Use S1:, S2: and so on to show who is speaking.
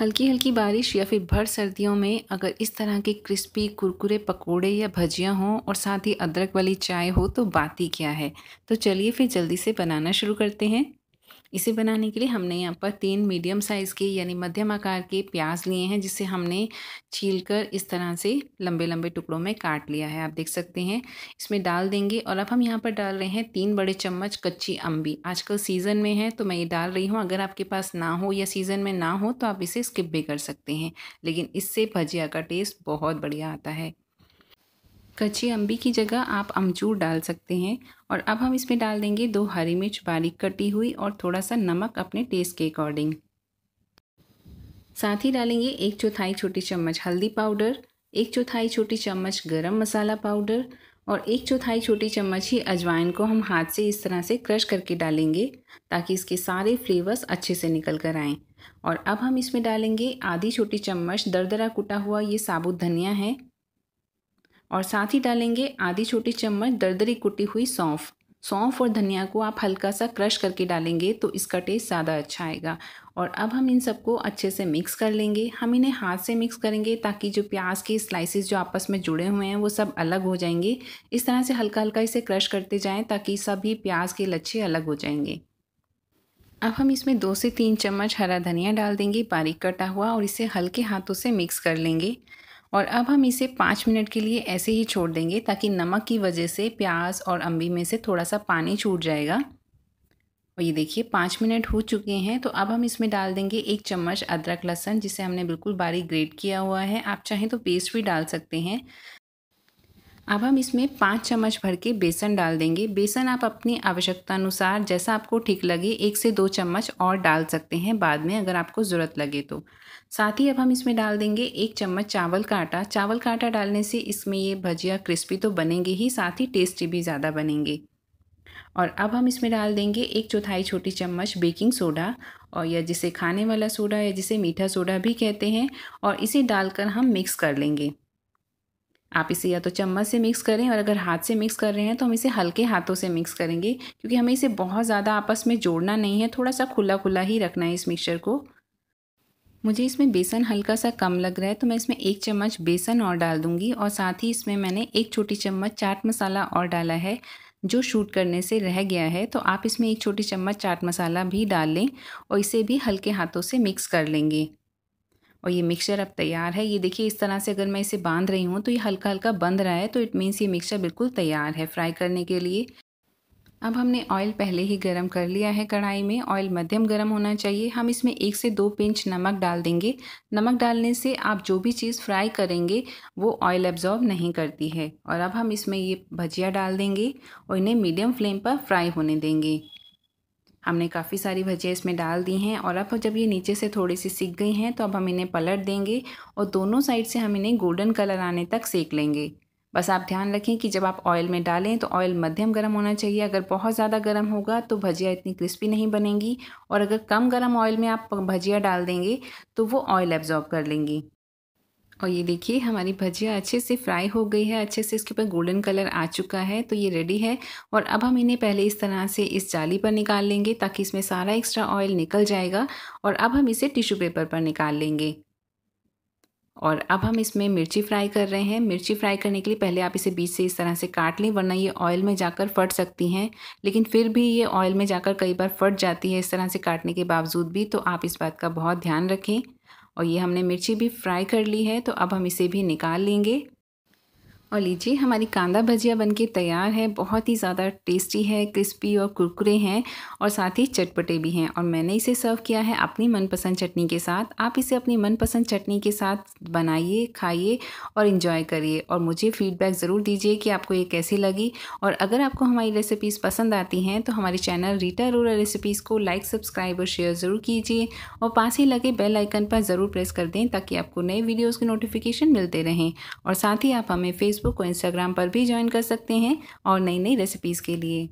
S1: हल्की हल्की बारिश या फिर भर सर्दियों में अगर इस तरह के क्रिस्पी कुरकुरे पकोड़े या भजियाँ हों और साथ ही अदरक वाली चाय हो तो बात ही क्या है तो चलिए फिर जल्दी से बनाना शुरू करते हैं इसे बनाने के लिए हमने यहाँ पर तीन मीडियम साइज़ के यानी मध्यम आकार के प्याज लिए हैं जिसे हमने छीलकर इस तरह से लंबे लंबे टुकड़ों में काट लिया है आप देख सकते हैं इसमें डाल देंगे और अब हम यहाँ पर डाल रहे हैं तीन बड़े चम्मच कच्ची अम्बी आजकल सीज़न में है तो मैं ये डाल रही हूँ अगर आपके पास ना हो या सीज़न में ना हो तो आप इसे स्किप भी कर सकते हैं लेकिन इससे भजिया का टेस्ट बहुत बढ़िया आता है कच्ची अम्बी की जगह आप अमचूर डाल सकते हैं और अब हम इसमें डाल देंगे दो हरी मिर्च बारीक कटी हुई और थोड़ा सा नमक अपने टेस्ट के अकॉर्डिंग साथ ही डालेंगे एक चौथाई छोटी चम्मच हल्दी पाउडर एक चौथाई छोटी चम्मच गरम मसाला पाउडर और एक चौथाई छोटी चम्मच ही अजवाइन को हम हाथ से इस तरह से क्रश करके डालेंगे ताकि इसके सारे फ्लेवर्स अच्छे से निकल कर आएँ और अब हम इसमें डालेंगे आधी छोटी चम्मच दरदरा कुटा हुआ ये साबुत धनिया है और साथ ही डालेंगे आधी छोटी चम्मच दरदरी कुटी हुई सौंफ सौंफ और धनिया को आप हल्का सा क्रश करके डालेंगे तो इसका टेस्ट ज़्यादा अच्छा आएगा और अब हम इन सबको अच्छे से मिक्स कर लेंगे हम इन्हें हाथ से मिक्स करेंगे ताकि जो प्याज के स्लाइसेस जो आपस में जुड़े हुए हैं वो सब अलग हो जाएंगे इस तरह से हल्का हल्का इसे क्रश करते जाएँ ताकि सभी प्याज के लच्छे अलग हो जाएंगे अब हम इसमें दो से तीन चम्मच हरा धनिया डाल देंगे बारीक कटा हुआ और इसे हल्के हाथों से मिक्स कर लेंगे और अब हम इसे पाँच मिनट के लिए ऐसे ही छोड़ देंगे ताकि नमक की वजह से प्याज और अम्बी में से थोड़ा सा पानी छूट जाएगा और ये देखिए पाँच मिनट हो चुके हैं तो अब हम इसमें डाल देंगे एक चम्मच अदरक लहसन जिसे हमने बिल्कुल बारीक ग्रेट किया हुआ है आप चाहें तो पेस्ट भी डाल सकते हैं अब हम इसमें पाँच चम्मच भर के बेसन डाल देंगे बेसन आप अपनी आवश्यकता अनुसार जैसा आपको ठीक लगे एक से दो चम्मच और डाल सकते हैं बाद में अगर आपको ज़रूरत लगे तो साथ ही अब हम इसमें डाल देंगे एक चम्मच चावल का आटा चावल का आटा डालने से इसमें ये भजिया क्रिस्पी तो बनेंगे ही साथ ही टेस्टी भी ज़्यादा बनेंगे और अब हम इसमें डाल देंगे एक चौथाई छोटी चम्मच बेकिंग सोडा और या जिसे खाने वाला सोडा या जिसे मीठा सोडा भी कहते हैं और इसे डालकर हम मिक्स कर लेंगे आप इसे या तो चम्मच से मिक्स करें और अगर हाथ से मिक्स कर रहे हैं तो हम इसे हल्के हाथों से मिक्स करेंगे क्योंकि हमें इसे बहुत ज़्यादा आपस में जोड़ना नहीं है थोड़ा सा खुला खुला ही रखना है इस मिक्सचर को मुझे इसमें बेसन हल्का सा कम लग रहा है तो मैं इसमें एक चम्मच बेसन और डाल दूंगी और साथ ही इसमें मैंने एक छोटी चम्मच चाट मसाला और डाला है जो शूट करने से रह गया है तो आप इसमें एक छोटी चम्मच चाट मसाला भी डाल लें और इसे भी हल्के हाथों से मिक्स कर लेंगे और ये मिक्सचर अब तैयार है ये देखिए इस तरह से अगर मैं इसे बांध रही हूँ तो ये हल्का हल्का बंद रहा है तो इट मीन्स ये मिक्सचर बिल्कुल तैयार है फ्राई करने के लिए अब हमने ऑयल पहले ही गरम कर लिया है कढ़ाई में ऑयल मध्यम गरम होना चाहिए हम इसमें एक से दो पिंच नमक डाल देंगे नमक डालने से आप जो भी चीज़ फ्राई करेंगे वो ऑयल एब्जॉर्ब नहीं करती है और अब हम इसमें ये भजिया डाल देंगे और इन्हें मीडियम फ्लेम पर फ्राई होने देंगे हमने काफ़ी सारी भजियाँ इसमें डाल दी हैं और अब जब ये नीचे से थोड़ी सी सीख गई हैं तो अब हम इन्हें पलट देंगे और दोनों साइड से हम इन्हें गोल्डन कलर आने तक सेक लेंगे बस आप ध्यान रखें कि जब आप ऑयल में डालें तो ऑयल मध्यम गर्म होना चाहिए अगर बहुत ज़्यादा गर्म होगा तो भजिया इतनी क्रिस्पी नहीं बनेंगी और अगर कम गर्म ऑयल में आप भजिया डाल देंगे तो वो ऑयल एब्जॉर्ब कर लेंगी और ये देखिए हमारी भजिया अच्छे से फ्राई हो गई है अच्छे से इसके ऊपर गोल्डन कलर आ चुका है तो ये रेडी है और अब हम इन्हें पहले इस तरह से इस जाली पर निकाल लेंगे ताकि इसमें सारा एक्स्ट्रा ऑयल निकल जाएगा और अब हम इसे टिश्यू पेपर पर निकाल लेंगे और अब हम इसमें मिर्ची फ्राई कर रहे हैं मिर्ची फ्राई करने के लिए पहले आप इसे बीच से इस तरह से काट लें वरना ये ऑयल में जाकर फट सकती हैं लेकिन फिर भी ये ऑयल में जाकर कई बार फट जाती है इस तरह से काटने के बावजूद भी तो आप इस बात का बहुत ध्यान रखें और ये हमने मिर्ची भी फ्राई कर ली है तो अब हम इसे भी निकाल लेंगे और लीजिए हमारी कांदा भजिया बनके तैयार है बहुत ही ज़्यादा टेस्टी है क्रिस्पी और कुरकुरे हैं और साथ ही चटपटे भी हैं और मैंने इसे सर्व किया है अपनी मनपसंद चटनी के साथ आप इसे अपनी मनपसंद चटनी के साथ बनाइए खाइए और इन्जॉय करिए और मुझे फीडबैक ज़रूर दीजिए कि आपको ये कैसी लगी और अगर आपको हमारी रेसिपीज़ पसंद आती हैं तो हमारे चैनल रीटा रूरल रेसिपीज़ को लाइक सब्सक्राइब और शेयर ज़रूर कीजिए और पास ही लगे बेल आइकन पर ज़रूर प्रेस कर दें ताकि आपको नए वीडियोज़ के नोटिफिकेशन मिलते रहें और साथ ही आप हमें फेसबुक फेसबुक और इंस्टाग्राम पर भी ज्वाइन कर सकते हैं और नई नई रेसिपीज़ के लिए